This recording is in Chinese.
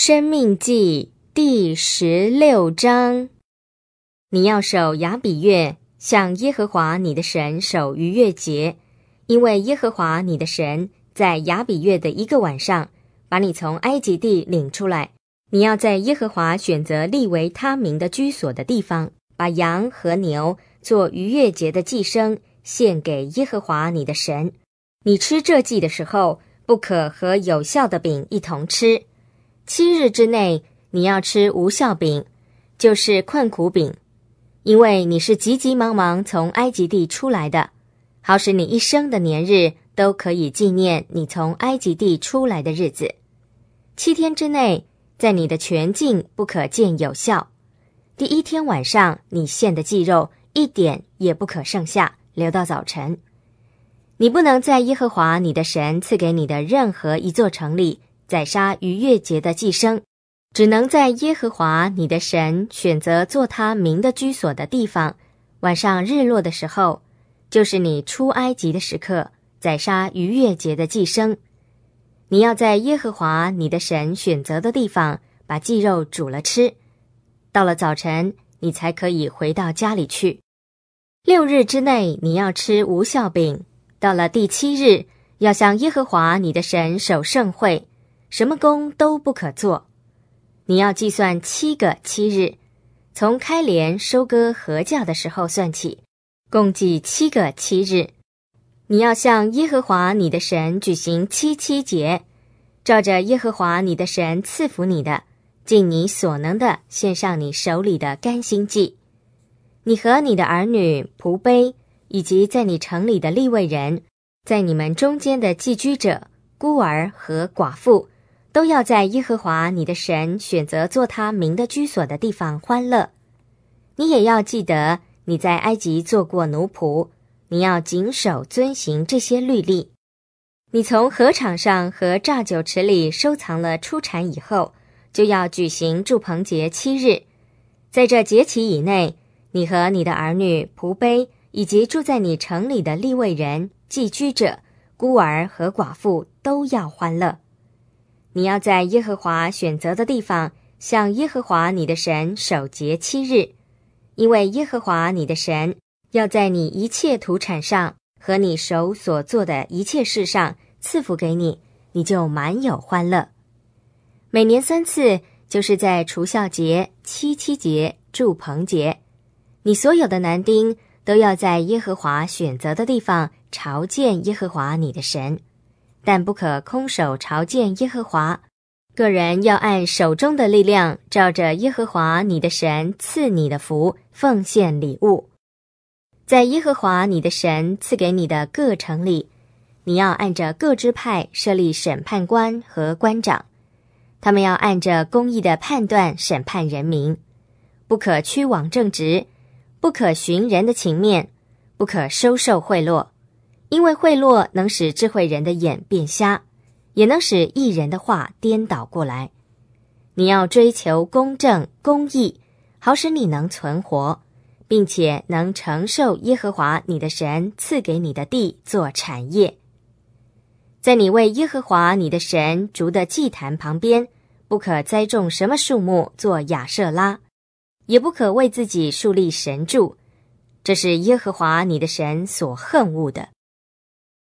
生命记第十六章：你要守雅比月，向耶和华你的神守逾越节，因为耶和华你的神在雅比月的一个晚上把你从埃及地领出来。你要在耶和华选择立为他名的居所的地方，把羊和牛做逾越节的祭牲献给耶和华你的神。你吃这祭的时候，不可和有效的饼一同吃。七日之内，你要吃无效饼，就是困苦饼，因为你是急急忙忙从埃及地出来的，好使你一生的年日都可以纪念你从埃及地出来的日子。七天之内，在你的全境不可见有效。第一天晚上，你献的祭肉一点也不可剩下，留到早晨。你不能在耶和华你的神赐给你的任何一座城里。宰杀逾越节的祭牲，只能在耶和华你的神选择做他名的居所的地方。晚上日落的时候，就是你出埃及的时刻。宰杀逾越节的祭牲，你要在耶和华你的神选择的地方把祭肉煮了吃。到了早晨，你才可以回到家里去。六日之内，你要吃无效饼。到了第七日，要向耶和华你的神守盛会。什么工都不可做，你要计算七个七日，从开镰收割禾教的时候算起，共计七个七日。你要向耶和华你的神举行七七节，照着耶和华你的神赐福你的，尽你所能的献上你手里的甘心祭。你和你的儿女、仆婢，以及在你城里的立位人，在你们中间的寄居者、孤儿和寡妇。都要在耶和华你的神选择做他名的居所的地方欢乐。你也要记得你在埃及做过奴仆，你要谨守遵行这些律例。你从河场上和榨酒池里收藏了出产以后，就要举行祝棚节七日。在这节期以内，你和你的儿女、仆婢，以及住在你城里的立位人、寄居者、孤儿和寡妇，都要欢乐。你要在耶和华选择的地方，向耶和华你的神守节七日，因为耶和华你的神要在你一切土产上和你手所做的一切事上赐福给你，你就满有欢乐。每年三次，就是在除孝节、七七节、祝棚节，你所有的男丁都要在耶和华选择的地方朝见耶和华你的神。但不可空手朝见耶和华，个人要按手中的力量，照着耶和华你的神赐你的福，奉献礼物。在耶和华你的神赐给你的各城里，你要按着各支派设立审判官和官长，他们要按着公义的判断审判人民，不可屈枉正直，不可寻人的情面，不可收受贿赂。因为贿赂能使智慧人的眼变瞎，也能使艺人的话颠倒过来。你要追求公正公义，好使你能存活，并且能承受耶和华你的神赐给你的地做产业。在你为耶和华你的神筑的祭坛旁边，不可栽种什么树木做亚舍拉，也不可为自己树立神柱，这是耶和华你的神所恨恶的。